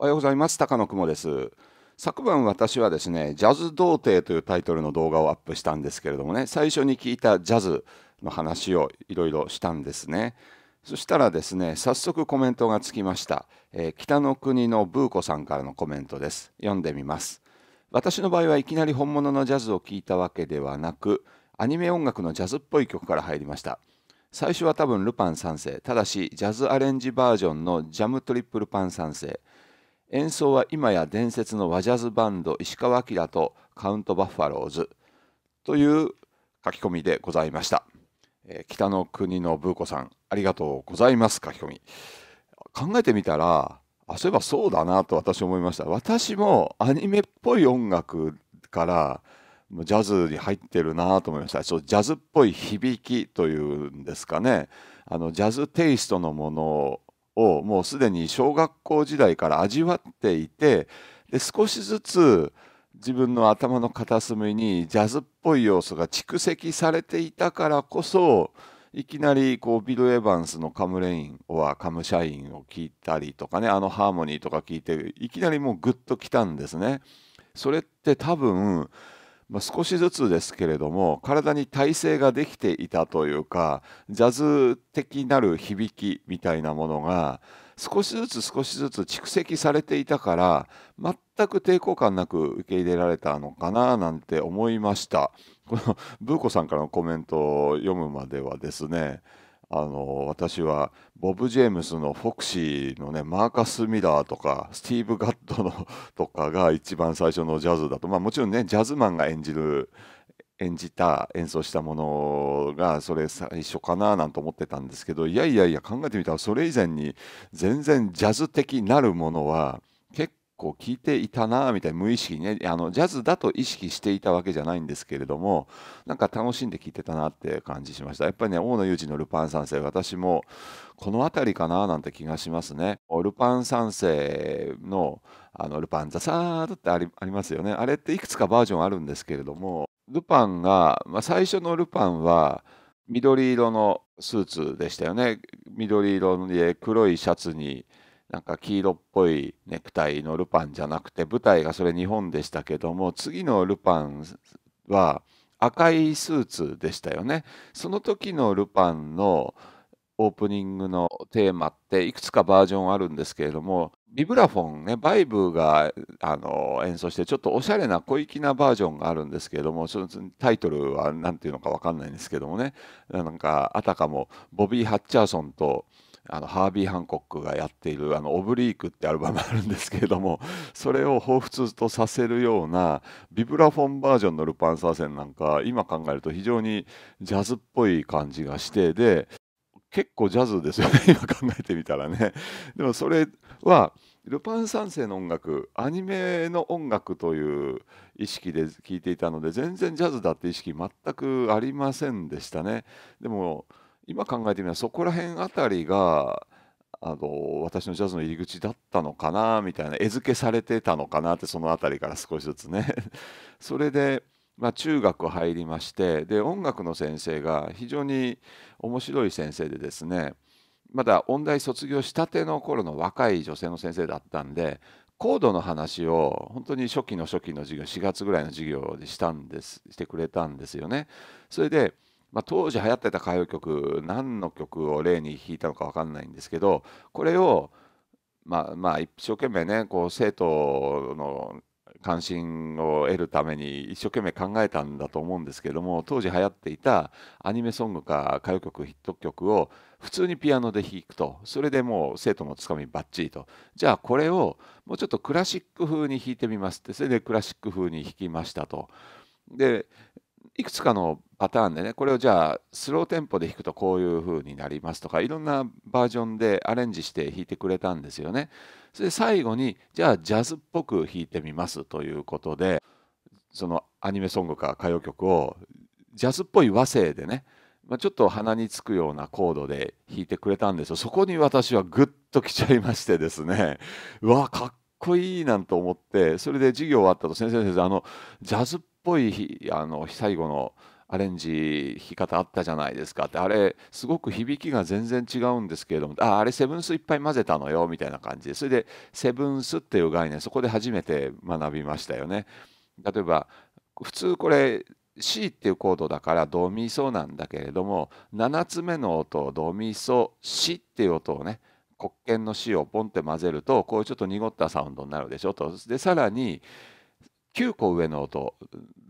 おはようございます高野雲です昨晩私はですね「ジャズ童貞」というタイトルの動画をアップしたんですけれどもね最初に聞いたジャズの話をいろいろしたんですねそしたらですね早速コメントがつきました、えー、北の国のブーコさんからのコメントです読んでみます私の場合はいきなり本物のジャズを聴いたわけではなくアニメ音楽のジャズっぽい曲から入りました最初は多分ルパン三世ただしジャズアレンジバージョンのジャムトリップルパン3世演奏は今や伝説の和ジャズバンド石川明とカウント・バッファローズという書き込みでございました、えー、北の国のブーコさんありがとうございます書き込み考えてみたらあそういえばそうだなと私思いました私もアニメっぽい音楽からジャズに入ってるなと思いましたそうジャズっぽい響きというんですかねあのジャズテイストのものををもうすでに小学校時代から味わっていてで少しずつ自分の頭の片隅にジャズっぽい要素が蓄積されていたからこそいきなりこうビル・エヴァンスのカムレインはカムシャインを聴いたりとかねあのハーモニーとか聴いていきなりもうグッときたんですね。それって多分まあ、少しずつですけれども体に耐性ができていたというかジャズ的なる響きみたいなものが少しずつ少しずつ蓄積されていたから全く抵抗感なく受け入れられたのかななんて思いましたこのブーコさんからのコメントを読むまではですねあの私はボブ・ジェームスのフォクシーのねマーカス・ミラーとかスティーブ・ガッドの とかが一番最初のジャズだと、まあ、もちろんねジャズマンが演じる演じた演奏したものがそれ最初かななんて思ってたんですけどいやいやいや考えてみたらそれ以前に全然ジャズ的なるものは構聞いていたなみたいな無意識にねあのジャズだと意識していたわけじゃないんですけれどもなんか楽しんで聴いてたなって感じしましたやっぱりね大野裕二の「ルパン三世」私もこの辺りかななんて気がしますねルパン三世のあのルパンザサードってありますよねあれっていくつかバージョンあるんですけれどもルパンが、まあ、最初のルパンは緑色のスーツでしたよね緑色で黒いシャツになんか黄色っぽいネクタイのルパンじゃなくて舞台がそれ日本でしたけども次のルパンは赤いスーツでしたよね。その時のルパンのオープニングのテーマっていくつかバージョンあるんですけれどもビブラフォンねバイブがあの演奏してちょっとおしゃれな小粋なバージョンがあるんですけれどもそのタイトルは何ていうのか分かんないんですけどもねなんかあたかもボビー・ハッチャーソンとあのハービー・ハンコックがやっている「あのオブリーク」ってアルバムあるんですけれども それを彷彿とさせるようなビブラフォンバージョンの「ルパン三世」なんか今考えると非常にジャズっぽい感じがしてで結構ジャズですよね 今考えてみたらね。でもそれはルパン三世の音楽アニメの音楽という意識で聴いていたので全然ジャズだって意識全くありませんでしたね。でも今考えてみればそこら辺あたりがあの私のジャズの入り口だったのかなみたいな絵付けされてたのかなってその辺りから少しずつね それで、まあ、中学入りましてで音楽の先生が非常に面白い先生でですねまだ音大卒業したての頃の若い女性の先生だったんでコードの話を本当に初期の初期の授業4月ぐらいの授業でしたんですしてくれたんですよね。それでまあ、当時流行ってた歌謡曲何の曲を例に弾いたのか分かんないんですけどこれをまあまあ一生懸命ねこう生徒の関心を得るために一生懸命考えたんだと思うんですけども当時流行っていたアニメソングか歌謡曲ヒット曲を普通にピアノで弾くとそれでもう生徒のつかみバッチリとじゃあこれをもうちょっとクラシック風に弾いてみますってそれでクラシック風に弾きましたとでいくつかのパターンでねこれをじゃあスローテンポで弾くとこういう風になりますとかいろんなバージョンでアレンジして弾いてくれたんですよね。それで最後にじゃあジャズっぽく弾いてみますということでそのアニメソングか歌謡曲をジャズっぽい和声でね、まあ、ちょっと鼻につくようなコードで弾いてくれたんですよそこに私はグッときちゃいましてですね うわかっこいいなんと思ってそれで授業終わったと先生先生あのジャズっぽいあの最後の「アレンジ弾き方あったじゃないですかってあれすごく響きが全然違うんですけれどもああれセブンスいっぱい混ぜたのよみたいな感じでそれでセブンスっていう概念そこで初めて学びましたよね。例えば普通これ C っていうコードだからドミソなんだけれども7つ目の音ドミソ C っていう音をね黒鍵の C をポンって混ぜるとこういうちょっと濁ったサウンドになるでしょとでさらに9個上の音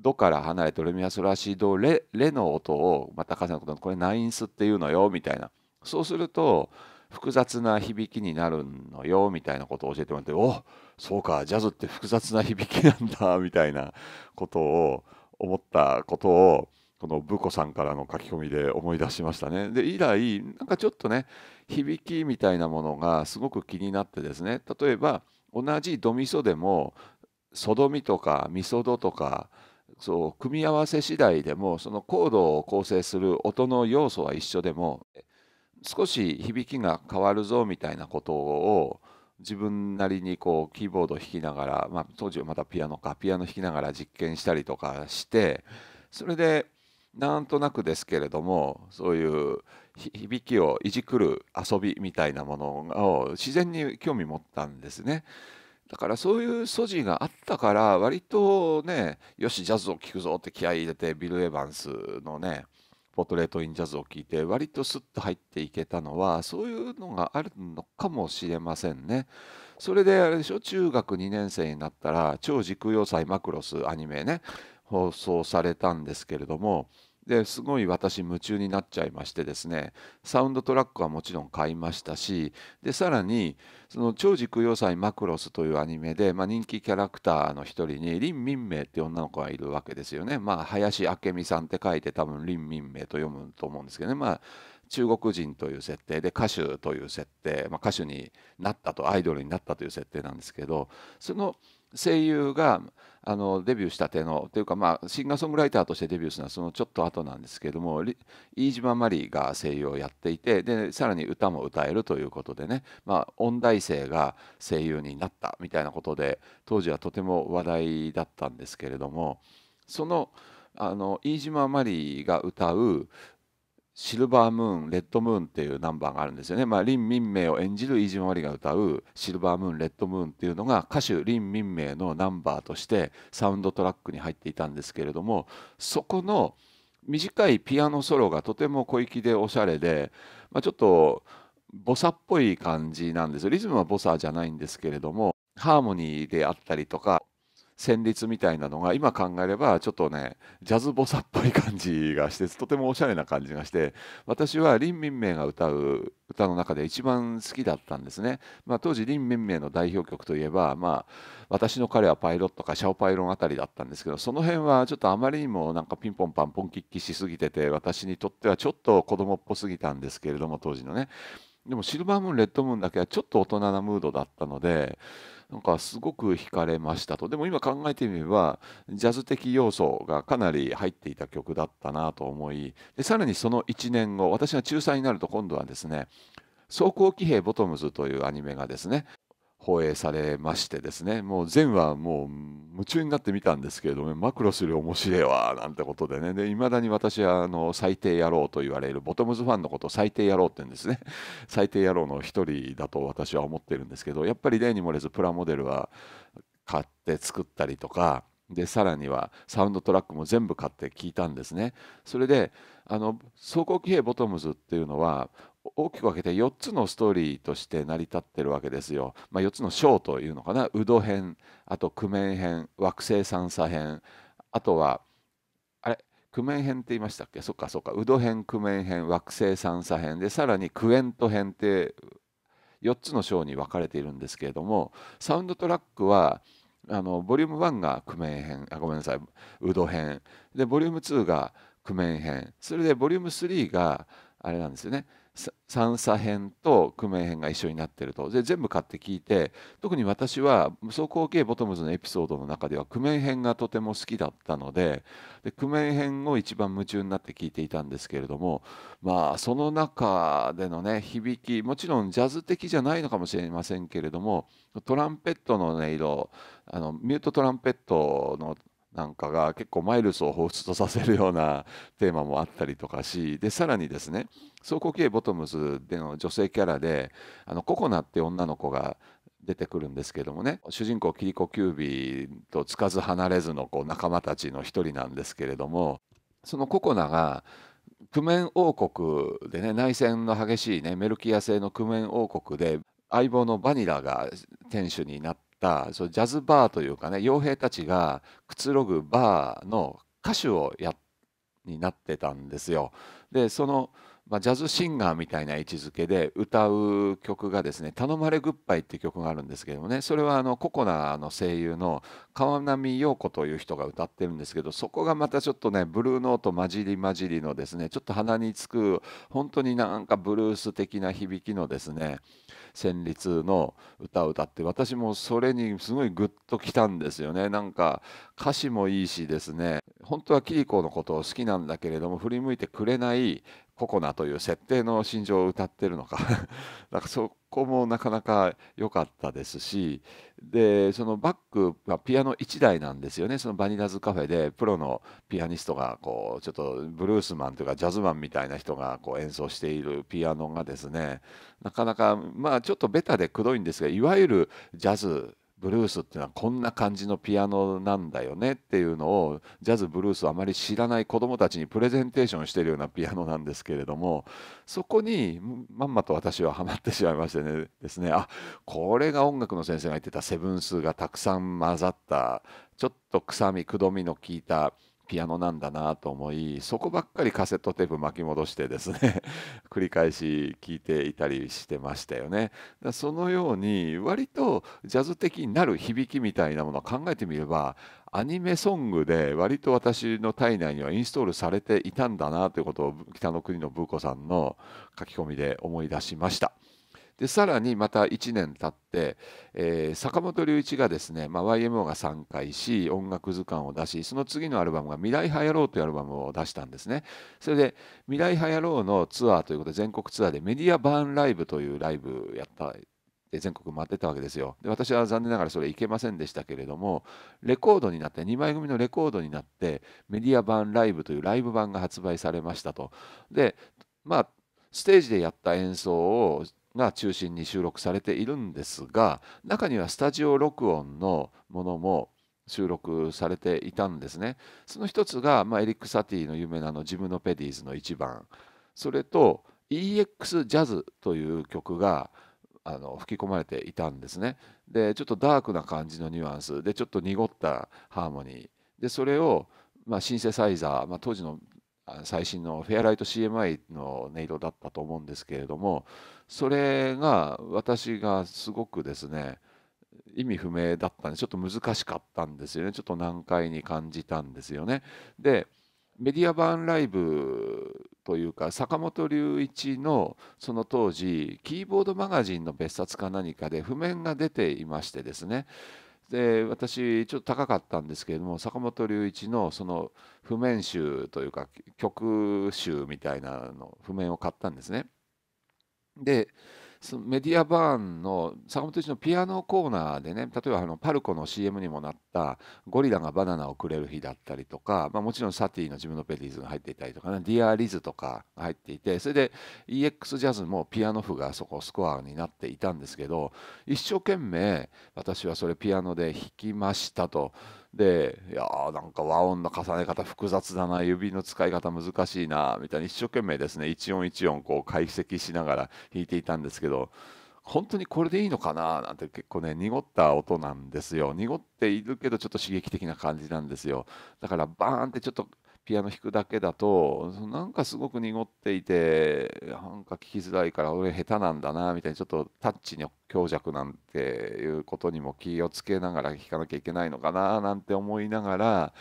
ドから離れてレミアソラシドレレの音をまた重ねることこれナインスっていうのよみたいなそうすると複雑な響きになるのよみたいなことを教えてもらっておそうかジャズって複雑な響きなんだみたいなことを思ったことをこのブコさんからの書き込みで思い出しましたね。で以来なんかちょっとね響きみたいなものがすごく気になってですね例えば同じドミソでもソドミとかミソドとかそう組み合わせ次第でもそのコードを構成する音の要素は一緒でも少し響きが変わるぞみたいなことを自分なりにこうキーボードを弾きながら、まあ、当時はまたピアノかピアノ弾きながら実験したりとかしてそれでなんとなくですけれどもそういう響きをいじくる遊びみたいなものを自然に興味持ったんですね。だからそういう素地があったから割とねよしジャズを聴くぞって気合い入れてビル・エヴァンスのねポートレート・イン・ジャズを聴いて割とスッと入っていけたのはそういうのがあるのかもしれませんね。それであれでしょ中学2年生になったら超時空要塞マクロスアニメね放送されたんですけれどもですごい私夢中になっちゃいましてですねサウンドトラックはもちろん買いましたしでさらにその長寿供養祭マクロスというアニメで、まあ、人気キャラクターの一人に林民明って女の子がいるわけですよねまあ林明美さんって書いて多分林民明と読むと思うんですけどねまあ中国人という設定で歌手という設定、まあ、歌手になったとアイドルになったという設定なんですけどその声優があのデビューしたてのというか、まあ、シンガーソングライターとしてデビューするのはそのちょっと後なんですけども飯島マリーが声優をやっていてでさらに歌も歌えるということでね、まあ、音大生が声優になったみたいなことで当時はとても話題だったんですけれどもそのあの飯島マリーが歌うシルバームーン、レッドムーンっていうナンバーがあるんですよね。まあ、民明を演じる飯島麻リが歌うシルバームーン、レッドムーンっていうのが歌手ン民イのナンバーとしてサウンドトラックに入っていたんですけれども、そこの短いピアノソロがとても小粋でおしゃれで、まあ、ちょっとボサっぽい感じなんですよ。リズムはボサじゃないんですけれども、ハーモニーであったりとか旋律みたいなのが今考えればちょっとねジャズボサっぽい感じがしてとてもおしゃれな感じがして私は林民明が歌う歌の中で一番好きだったんですね、まあ、当時林民明の代表曲といえば、まあ、私の彼はパイロットかシャオパイロンあたりだったんですけどその辺はちょっとあまりにもなんかピンポンパンポンキッキしすぎてて私にとってはちょっと子供っぽすぎたんですけれども当時のねでもシルバームーンレッドムーンだけはちょっと大人なムードだったのでなんかすごく惹かれましたとでも今考えてみればジャズ的要素がかなり入っていた曲だったなと思いでさらにその1年後私が仲裁になると今度はですね「走行騎兵ボトムズ」というアニメがですね放映されましてですねもう前はもう夢中になってみたんですけれどもマクロスより面白いわなんてことでねでまだに私はあの最低野郎と言われるボトムズファンのことを最低野郎って言うんですね 最低野郎の一人だと私は思ってるんですけどやっぱり例に漏れずプラモデルは買って作ったりとかでさらにはサウンドトラックも全部買って聞いたんですねそれであの走行機兵ボトムズっていうのは大きく分けて4つのストーリーとして成り立ってるわけですよ。まあ、4つの章というのかな、ウド編、あとクメン編、惑星三叉編、あとは、あれ、クメン編って言いましたっけそっかそっか、ウド編、クメン編、惑星三叉編で、さらにクエント編って4つの章に分かれているんですけれども、サウンドトラックは、あのボリューム1がクメン編あ、ごめんなさい、ウド編、で、ボリューム2がクメン編、それでボリューム3が、あれなんですよね、三叉編と句面編が一緒になってるとで全部買って聞いて特に私は「無双後継ボトムズ」のエピソードの中では句面編がとても好きだったのでで句編を一番夢中になって聞いていたんですけれどもまあその中でのね響きもちろんジャズ的じゃないのかもしれませんけれどもトランペットの音色あのミュートトランペットのなんかが結構マイルスを彷彿とさせるような テーマもあったりとかしでさらにですね「走行系ボトムズ」での女性キャラであのココナって女の子が出てくるんですけどもね主人公キリコ・キュービーとつかず離れずのこう仲間たちの一人なんですけれどもそのココナがクメン王国でね内戦の激しいねメルキア製のクメン王国で相棒のバニラが店主になってったそジャズバーというかね傭兵たちがくつろぐバーの歌手をやになってたんですよ。でそのまあ、ジャズシンガーみたいな位置づけで歌う曲がですね「頼まれグッバイ」っていう曲があるんですけどもねそれはあのココナの声優の川波陽子という人が歌ってるんですけどそこがまたちょっとねブルーノート混じり混じりのですねちょっと鼻につく本当になんかブルース的な響きのですね旋律の歌を歌って私もそれにすごいグッときたんですよねなんか歌詞もいいしですね本当はキリコのことを好きなんだけれども振り向いてくれないココナという設定の心情を歌ってるのかだ からそこもなかなか良かったですしでそのバックはピアノ1台なんですよねそのバニラズカフェでプロのピアニストがこうちょっとブルースマンというかジャズマンみたいな人がこう演奏しているピアノがですねなかなかまあちょっとベタでくどいんですがいわゆるジャズブルースっていうのはこんな感じのピアノなんだよねっていうのをジャズブルースをあまり知らない子どもたちにプレゼンテーションしてるようなピアノなんですけれども そこにまんまと私はハマってしまいましてねですねあこれが音楽の先生が言ってたセブンスがたくさん混ざったちょっと臭みくどみの効いたピアノなんだなと思いそこばっかりカセットテープ巻き戻してですね 繰り返し聴いていたりしてましたよねだそのように割とジャズ的になる響きみたいなものを考えてみればアニメソングで割と私の体内にはインストールされていたんだなということを北の国のブー子さんの書き込みで思い出しましたでさらにまた1年経って、えー、坂本龍一がですね、まあ、YMO が3回し音楽図鑑を出しその次のアルバムが「未来はやろう」というアルバムを出したんですねそれで「未来はやろう」のツアーということで全国ツアーでメディアバーンライブというライブやったで全国回ってたわけですよで私は残念ながらそれ行けませんでしたけれどもレコードになって2枚組のレコードになってメディア版ライブというライブ版が発売されましたとでまあステージでやった演奏をが中心に収録されているんですが中にはスタジオ録音のものも収録されていたんですねその一つが、まあ、エリック・サティの有名なのジムノペディーズの1番それと EX ジャズという曲があの吹き込まれていたんですねでちょっとダークな感じのニュアンスでちょっと濁ったハーモニーでそれを、まあ、シンセサイザー、まあ、当時の最新のフェアライト CMI の音色だったと思うんですけれどもそれが私がすごくですね意味不明だったんでちょっと難しかったんですよねちょっと難解に感じたんですよね。でメディア版ライブというか坂本龍一のその当時キーボードマガジンの別冊か何かで譜面が出ていましてですねで私ちょっと高かったんですけれども坂本龍一のその譜面集というか曲集みたいなの譜面を買ったんですね。でそのメディアバーンの坂本一のピアノコーナーでね例えばあのパルコの CM にもなった「ゴリラがバナナをくれる日」だったりとか、まあ、もちろんサティの自分のペディーズが入っていたりとか、ね「ディアリズ」とかが入っていてそれで EX ジャズもピアノ譜がそこスコアになっていたんですけど一生懸命私はそれピアノで弾きましたと。でいやーなんか和音の重ね方複雑だな指の使い方難しいなみたいに一生懸命ですね一音一音こう解析しながら弾いていたんですけど本当にこれでいいのかななんて結構ね濁った音なんですよ濁っているけどちょっと刺激的な感じなんですよだからバーンってちょっとピアノ弾くだけだとなんかすごく濁っていてなんか聞きづらいから俺下手なんだなみたいにちょっとタッチに強弱なんていうことにも気をつけながら弾かなきゃいけないのかななんて思いながら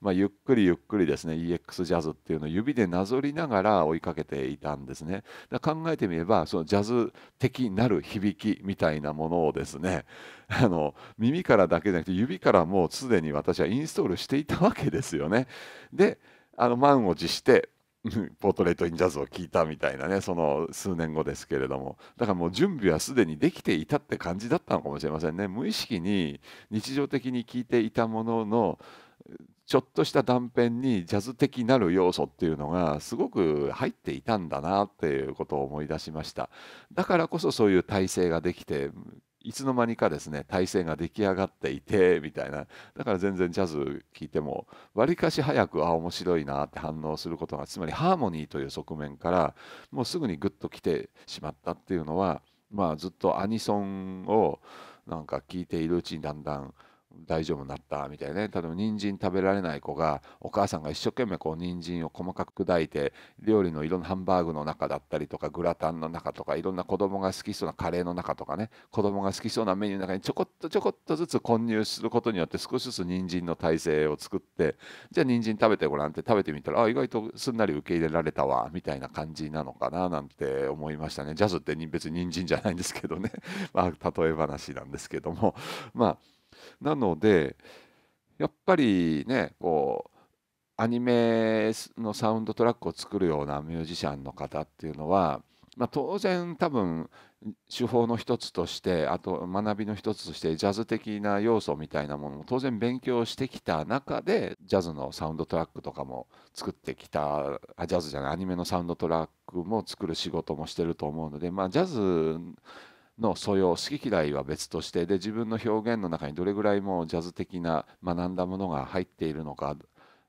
まあ、ゆっくりゆっくりですね EX ジャズっていうのを指でなぞりながら追いかけていたんですね。だ考えてみればそのジャズ的なる響きみたいなものをですね あの耳からだけじゃなくて指からもうすでに私はインストールしていたわけですよね。であの満を持して ポートレート・イン・ジャズを聴いたみたいなねその数年後ですけれどもだからもう準備はすでにできていたって感じだったのかもしれませんね無意識に日常的に聴いていたもののちょっとした断片にジャズ的なる要素っていうのがすごく入っていたんだなっていうことを思い出しましただからこそそういう体制ができていつの間にかですね体制が出来上がっていてみたいなだから全然ジャズ聴いてもわりかし早くあ面白いなって反応することがつまりハーモニーという側面からもうすぐにグッと来てしまったっていうのはまあずっとアニソンをなんか聴いているうちにだんだん大丈夫になったみたいなね例えば人参食べられない子がお母さんが一生懸命こう人参を細かく砕いて料理のいろんなハンバーグの中だったりとかグラタンの中とかいろんな子供が好きそうなカレーの中とかね子供が好きそうなメニューの中にちょこっとちょこっとずつ混入することによって少しずつ人参の体制を作ってじゃあ人参食べてごらんって食べてみたらあ意外とすんなり受け入れられたわみたいな感じなのかななんて思いましたねジャズって別に人参じゃないんですけどねまあ例え話なんですけどもまあなのでやっぱりねこうアニメのサウンドトラックを作るようなミュージシャンの方っていうのは、まあ、当然多分手法の一つとしてあと学びの一つとしてジャズ的な要素みたいなものも当然勉強してきた中でジャズのサウンドトラックとかも作ってきたあジャズじゃないアニメのサウンドトラックも作る仕事もしてると思うので、まあ、ジャズの素養好き嫌いは別としてで自分の表現の中にどれぐらいもうジャズ的な学んだものが入っているのか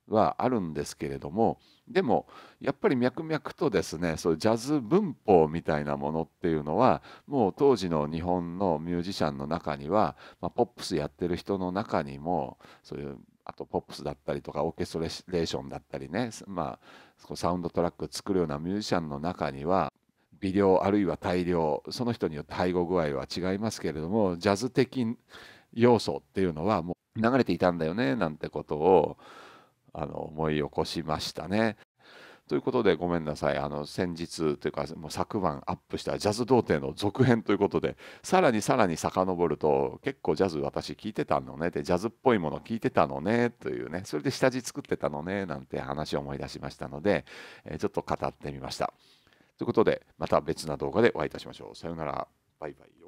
はあるんですけれどもでもやっぱり脈々とですねそうジャズ文法みたいなものっていうのはもう当時の日本のミュージシャンの中には、まあ、ポップスやってる人の中にもそういうあとポップスだったりとかオーケストレーションだったりね、まあ、サウンドトラック作るようなミュージシャンの中には微量あるいは大量その人によって配合具合は違いますけれどもジャズ的要素っていうのはもう流れていたんだよねなんてことをあの思い起こしましたね。ということでごめんなさいあの先日というかもう昨晩アップした「ジャズ童貞」の続編ということでさらにさらに遡ると結構ジャズ私聴いてたのねでジャズっぽいもの聴いてたのねというねそれで下地作ってたのねなんて話を思い出しましたので、えちょっと語ってみました。ということで、また別な動画でお会いいたしましょう。さようなら。バイバイ。